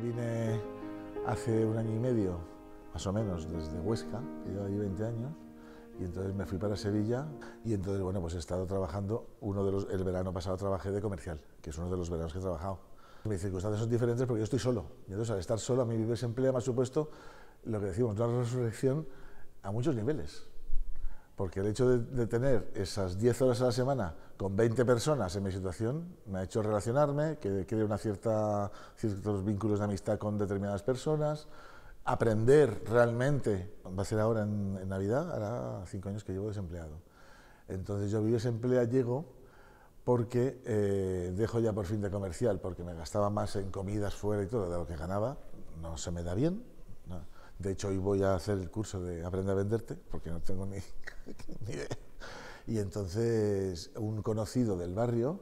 vine hace un año y medio, más o menos, desde Huesca, que llevo allí 20 años, y entonces me fui para Sevilla y entonces, bueno, pues he estado trabajando, uno de los, el verano pasado trabajé de comercial, que es uno de los veranos que he trabajado. Mis circunstancias son diferentes porque yo estoy solo, entonces al estar solo, a mi vivir sin empleo me supuesto, lo que decimos, la resurrección a muchos niveles. Porque el hecho de, tener esas 10 horas a la semana con 20 personas en mi situación me ha hecho relacionarme, que cree una cierta, ciertos vínculos de amistad con determinadas personas, aprender realmente. Va a ser ahora en, Navidad, hará cinco años que llevo desempleado. Entonces yo vivo desempleado llego porque eh, dejo ya por fin de comercial, porque me gastaba más en comidas fuera y todo de lo que ganaba, no se me da bien. No. De hecho, hoy voy a hacer el curso de Aprende a Venderte, porque no tengo ni, ni idea. Y entonces un conocido del barrio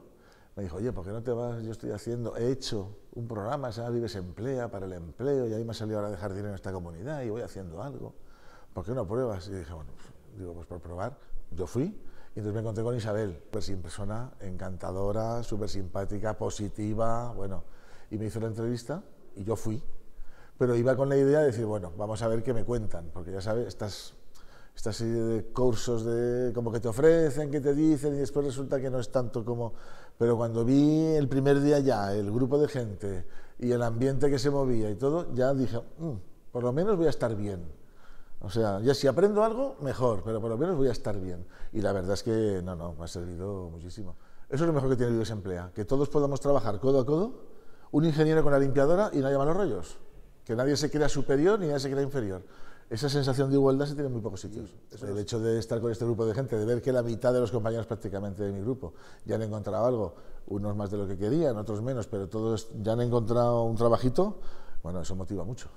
me dijo, oye, ¿por qué no te vas? Yo estoy haciendo, he hecho un programa, se llama Vives Emplea para el empleo, y ahí me ha salido ahora dejar dinero en esta comunidad y voy haciendo algo. ¿Por qué no pruebas? Y dije, bueno, pues, digo, pues por probar. Yo fui y entonces me encontré con Isabel, pues sin persona, encantadora, súper simpática, positiva, bueno, y me hizo la entrevista y yo fui pero iba con la idea de decir, bueno, vamos a ver qué me cuentan, porque ya sabes, estas, esta serie de cursos de, como que te ofrecen, que te dicen, y después resulta que no es tanto como... Pero cuando vi el primer día ya el grupo de gente y el ambiente que se movía y todo, ya dije, mm, por lo menos voy a estar bien. O sea, ya si aprendo algo, mejor, pero por lo menos voy a estar bien. Y la verdad es que, no, no, me ha servido muchísimo. Eso es lo mejor que tiene el Desemplea, que todos podamos trabajar codo a codo, un ingeniero con la limpiadora y no haya malos rollos que nadie se crea superior ni nadie se crea inferior. Esa sensación de igualdad se tiene en muy pocos sitios. el hecho de estar con este grupo de gente, de ver que la mitad de los compañeros prácticamente de mi grupo ya han encontrado algo, unos más de lo que querían, otros menos, pero todos ya han encontrado un trabajito, bueno, eso motiva mucho.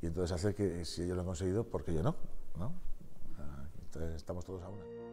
Y entonces hace que si ellos lo han conseguido, ¿por qué yo no? ¿No? Entonces estamos todos a una.